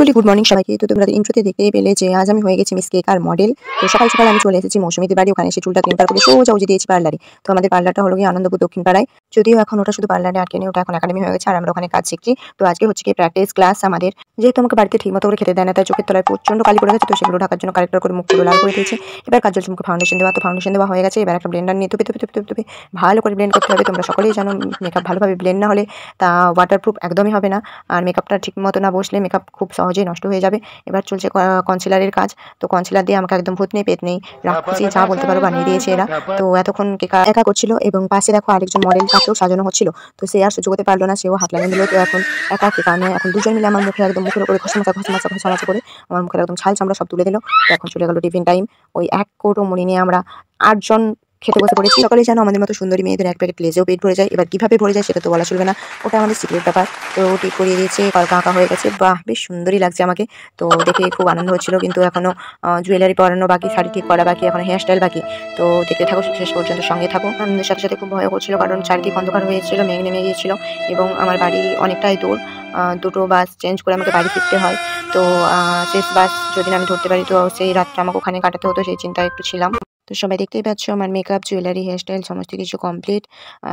বলি good morning সবাইকে তো তোমরা ইন্ট্রোতে দেখতে পেলে যে আজ আমি হয়ে গেছি মিস কেক আর মডেল তো সকাল সকাল আমি চলে এসেছি মৌসুমীদের বাড়ি ওখানে সে চুলটা তিনবার করে সোজা উজি দিয়েছি পার্লারে তো আমাদের পার্লারটা হলো গিয়ে আনন্দপুর দক্ষিণ পাড়ায় যদিও এখন ওটা শুধু পার্লারে আটকে নেই ওটা এখন একাডেমি হয়ে গেছে আর আমরা ওখানে কাজ শিখছি তো আজকে হচ্ছে কি প্র্যাকটিস ক্লাস আমাদের যেহেতু আমাকে বাড়িতে ঠিকমতো করে খেতে দেয় না তাই চোখের তলায় প্রচন্ড কালি পড়ে গেছে তো সেগুলো ঢাকার জন্য কালেক্টর করে মুখ লাল করে দিয়েছে এবার কাজ চলছে মুখে ফাউন্ডেশন দেওয়া তো ফাউন্ডেশন দেওয়া হয়ে গেছে এবার একটা ব্লেন্ডার নিয়ে তুপে তুপে তুপে ভালো করে ব্লেন্ড করতে হবে তোমরা সকলেই জানো মেকআপ ভালোভাবে ব্লেন্ড না হলে তা ওয়াটারপ্রুফ একদমই হবে না আর মেকআপটা ঠিক মতো না বসলে মেকআপ খুব খুব সহজেই নষ্ট হয়ে যাবে এবার চলছে কনসিলারের কাজ তো কনসিলার দিয়ে আমাকে একদম ভূত নেই পেট নেই রাখছি যা বলতে পারো বানিয়ে দিয়েছে এরা তো এতক্ষণ কেকা একা করছিল এবং পাশে দেখো আরেকজন মডেল তাকেও সাজানো হচ্ছিল তো সে আর সুযোগ হতে পারলো না সেও হাত লাগিয়ে দিল তো এখন একা কে কারণে এখন দুজন মিলে আমার মুখে একদম মুখের উপরে ঘষমাচা ঘষমাচা ঘষামাচা করে আমার মুখের একদম ছাল চামড়া সব তুলে দিল তো এখন চলে গেল টিফিন টাইম ওই এক কোটো মুড়ি নিয়ে আমরা আটজন খেতে বসে পড়েছি সকালে যেন আমাদের মতো সুন্দরী মেয়েদের এক প্যাকেট লেজেও পেট ভরে যায় এবার কীভাবে ভরে যায় সেটা তো বলা চলবে না ওটা আমাদের সিক্রেট ব্যাপার তো ওটি করিয়ে দিয়েছে কালকা আঁকা হয়ে গেছে বাহ বেশ সুন্দরই লাগছে আমাকে তো দেখে খুব আনন্দ হচ্ছিল কিন্তু এখনও জুয়েলারি পরানো বাকি শাড়ি ঠিক করা বাকি এখন হেয়ারস্টাইল বাকি তো দেখতে থাকো শেষ পর্যন্ত সঙ্গে থাকো আনন্দের সাথে সাথে খুব ভয় করছিল কারণ চারিদিক অন্ধকার হয়েছিল মেঘ নেমে গিয়েছিল এবং আমার বাড়ি অনেকটাই দূর দুটো বাস চেঞ্জ করে আমাকে বাড়ি ফিরতে হয় তো শেষ বাস যদি আমি ধরতে পারি তো সেই রাতটা আমাকে ওখানে কাটাতে হতো সেই চিন্তায় একটু ছিলাম তো সবাই দেখতেই পাচ্ছ আমার মেকআপ জুয়েলারি হেয়ারস্টাইল সমস্ত কিছু কমপ্লিট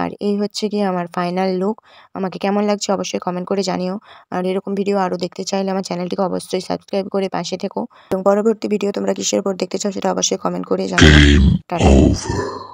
আর এই হচ্ছে কি আমার ফাইনাল লুক আমাকে কেমন লাগছে অবশ্যই কমেন্ট করে জানিও আর এরকম ভিডিও আরও দেখতে চাইলে আমার চ্যানেলটিকে অবশ্যই সাবস্ক্রাইব করে পাশে থেকো এবং পরবর্তী ভিডিও তোমরা কিসের উপর দেখতে চাও সেটা অবশ্যই কমেন্ট করে জানিও